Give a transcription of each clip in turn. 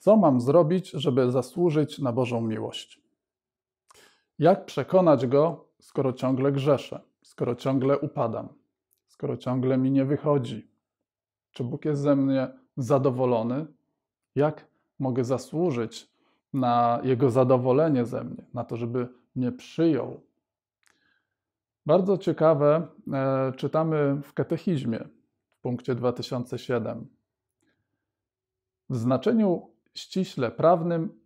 Co mam zrobić, żeby zasłużyć na Bożą miłość? Jak przekonać go, skoro ciągle grzeszę, skoro ciągle upadam, skoro ciągle mi nie wychodzi? Czy Bóg jest ze mnie zadowolony? Jak mogę zasłużyć na Jego zadowolenie ze mnie, na to, żeby mnie przyjął? Bardzo ciekawe e, czytamy w katechizmie w punkcie 2007. W znaczeniu ściśle prawnym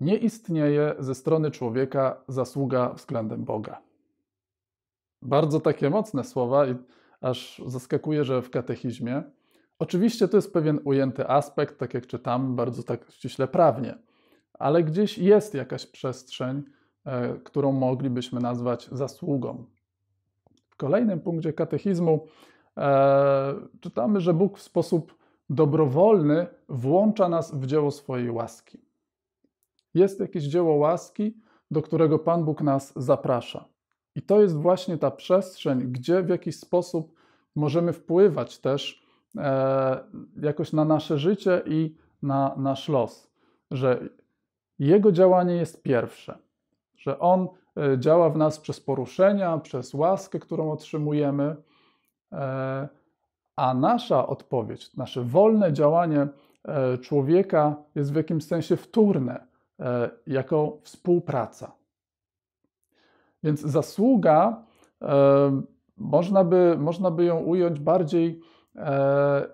nie istnieje ze strony człowieka zasługa względem Boga. Bardzo takie mocne słowa i aż zaskakuje, że w katechizmie. Oczywiście to jest pewien ujęty aspekt, tak jak czytam, bardzo tak ściśle prawnie, ale gdzieś jest jakaś przestrzeń, e, którą moglibyśmy nazwać zasługą. W kolejnym punkcie katechizmu e, czytamy, że Bóg w sposób dobrowolny włącza nas w dzieło swojej łaski. Jest jakieś dzieło łaski, do którego Pan Bóg nas zaprasza. I to jest właśnie ta przestrzeń, gdzie w jakiś sposób możemy wpływać też e, jakoś na nasze życie i na nasz los, że Jego działanie jest pierwsze, że On e, działa w nas przez poruszenia, przez łaskę, którą otrzymujemy. E, a nasza odpowiedź, nasze wolne działanie e, człowieka jest w jakimś sensie wtórne, e, jako współpraca. Więc zasługa, e, można by, można by ją ująć bardziej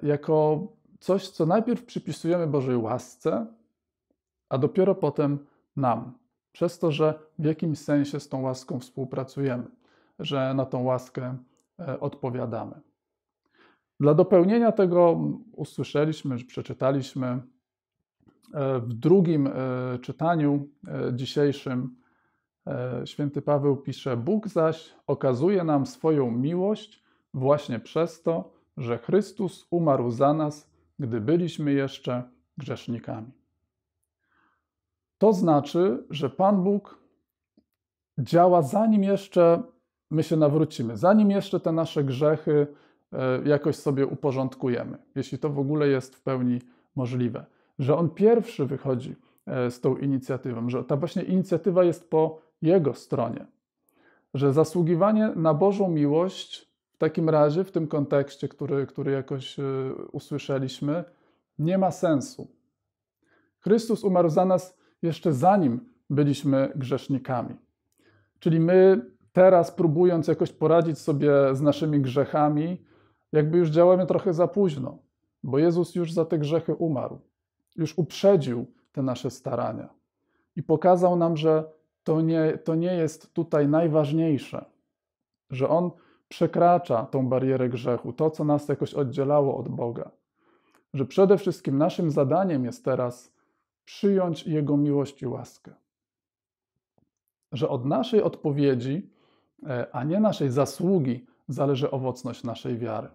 jako coś, co najpierw przypisujemy Bożej łasce, a dopiero potem nam, przez to, że w jakimś sensie z tą łaską współpracujemy, że na tą łaskę odpowiadamy. Dla dopełnienia tego usłyszeliśmy, przeczytaliśmy e, w drugim e, czytaniu e, dzisiejszym święty Paweł pisze: Bóg zaś okazuje nam swoją miłość właśnie przez to, że Chrystus umarł za nas, gdy byliśmy jeszcze grzesznikami. To znaczy, że Pan Bóg działa zanim jeszcze my się nawrócimy, zanim jeszcze te nasze grzechy E, jakoś sobie uporządkujemy, jeśli to w ogóle jest w pełni możliwe. Że on pierwszy wychodzi e, z tą inicjatywą, że ta właśnie inicjatywa jest po jego stronie, że zasługiwanie na Bożą miłość w takim razie, w tym kontekście, który, który jakoś e, usłyszeliśmy, nie ma sensu. Chrystus umarł za nas jeszcze zanim byliśmy grzesznikami. Czyli my teraz, próbując jakoś poradzić sobie z naszymi grzechami, jakby już działamy trochę za późno, bo Jezus już za te grzechy umarł, już uprzedził te nasze starania i pokazał nam, że to nie, to nie jest tutaj najważniejsze, że On przekracza tą barierę grzechu, to, co nas jakoś oddzielało od Boga. Że przede wszystkim naszym zadaniem jest teraz przyjąć Jego miłość i łaskę. Że od naszej odpowiedzi, e, a nie naszej zasługi, zależy owocność naszej wiary.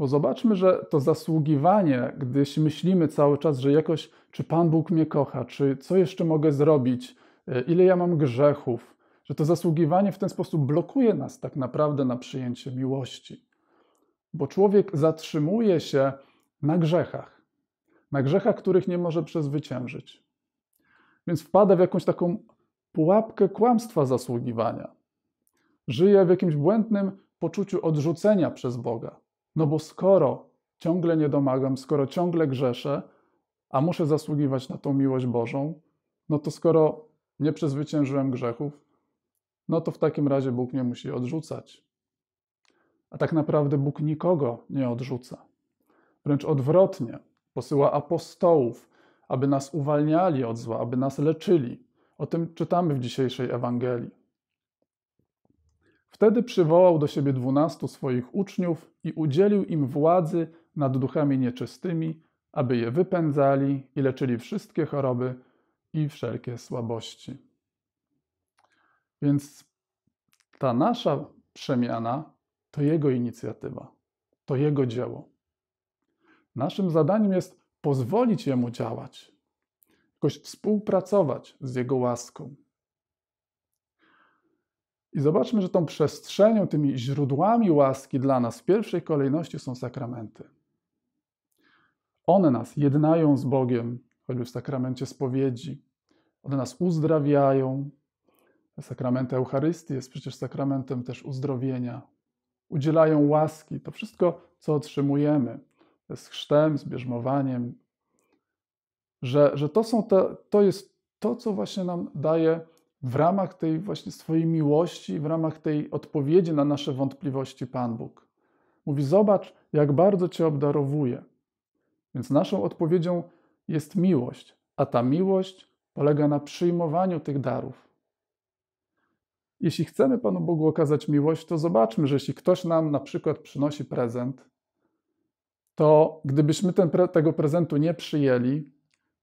Bo zobaczmy, że to zasługiwanie, gdyś myślimy cały czas, że jakoś, czy Pan Bóg mnie kocha, czy co jeszcze mogę zrobić, e, ile ja mam grzechów, że to zasługiwanie w ten sposób blokuje nas tak naprawdę na przyjęcie miłości. Bo człowiek zatrzymuje się na grzechach, na grzechach, których nie może przezwyciężyć. Więc wpada w jakąś taką pułapkę kłamstwa zasługiwania. Żyje w jakimś błędnym poczuciu odrzucenia przez Boga no bo skoro ciągle nie domagam, skoro ciągle grzeszę, a muszę zasługiwać na tą miłość Bożą, no to skoro nie przezwyciężyłem grzechów, no to w takim razie Bóg mnie musi odrzucać. A tak naprawdę Bóg nikogo nie odrzuca. Wręcz odwrotnie, posyła apostołów, aby nas uwalniali od zła, aby nas leczyli. O tym czytamy w dzisiejszej Ewangelii. Wtedy przywołał do siebie dwunastu swoich uczniów i udzielił im władzy nad duchami nieczystymi, aby je wypędzali i leczyli wszystkie choroby i wszelkie słabości. Więc ta nasza przemiana to jego inicjatywa, to jego dzieło. Naszym zadaniem jest pozwolić jemu działać, jakoś współpracować z jego łaską. I zobaczmy, że tą przestrzenią, tymi źródłami łaski dla nas w pierwszej kolejności są sakramenty. One nas jednają z Bogiem, choćby w sakramencie spowiedzi. One nas uzdrawiają. Sakrament Eucharystii jest przecież sakramentem też uzdrowienia. Udzielają łaski. To wszystko, co otrzymujemy z chrztem, z bierzmowaniem, że, że to, są te, to jest to, co właśnie nam daje w ramach tej właśnie swojej miłości, w ramach tej odpowiedzi na nasze wątpliwości Pan Bóg. Mówi: Zobacz, jak bardzo Cię obdarowuje. Więc naszą odpowiedzią jest miłość, a ta miłość polega na przyjmowaniu tych darów. Jeśli chcemy Panu Bogu okazać miłość, to zobaczmy, że jeśli ktoś nam na przykład przynosi prezent, to gdybyśmy ten, tego prezentu nie przyjęli,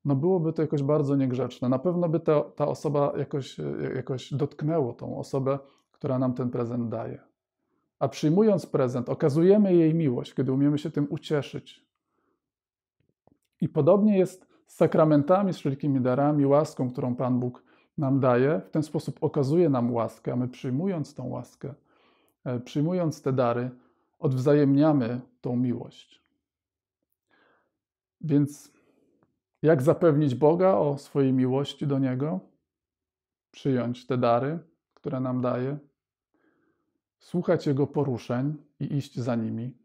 no byłoby to jakoś bardzo niegrzeczne. Na pewno by ta, ta osoba jakoś, e, jakoś dotknęło tą osobę, która nam ten prezent daje. A przyjmując prezent, okazujemy jej miłość, kiedy umiemy się tym ucieszyć. I podobnie jest z sakramentami, z wszelkimi darami, łaską, którą Pan Bóg nam daje. W ten sposób okazuje nam łaskę, a my przyjmując tą łaskę, e, przyjmując te dary, odwzajemniamy tą miłość. Więc jak zapewnić Boga o swojej miłości do Niego? Przyjąć te dary, które nam daje, słuchać Jego poruszeń i iść za nimi.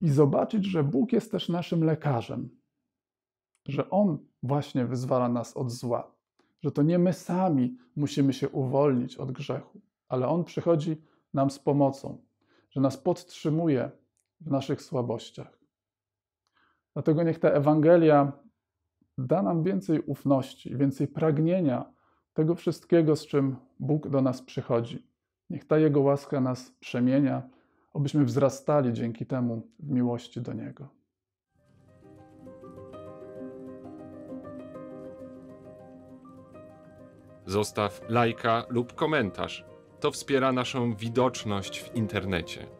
I zobaczyć, że Bóg jest też naszym lekarzem, że On właśnie wyzwala nas od zła, że to nie my sami musimy się uwolnić od grzechu, ale On przychodzi nam z pomocą, że nas podtrzymuje w naszych słabościach. Dlatego niech ta Ewangelia da nam więcej ufności, więcej pragnienia tego wszystkiego, z czym Bóg do nas przychodzi. Niech ta Jego łaska nas przemienia, abyśmy wzrastali dzięki temu w miłości do Niego. Zostaw lajka lub komentarz. To wspiera naszą widoczność w internecie.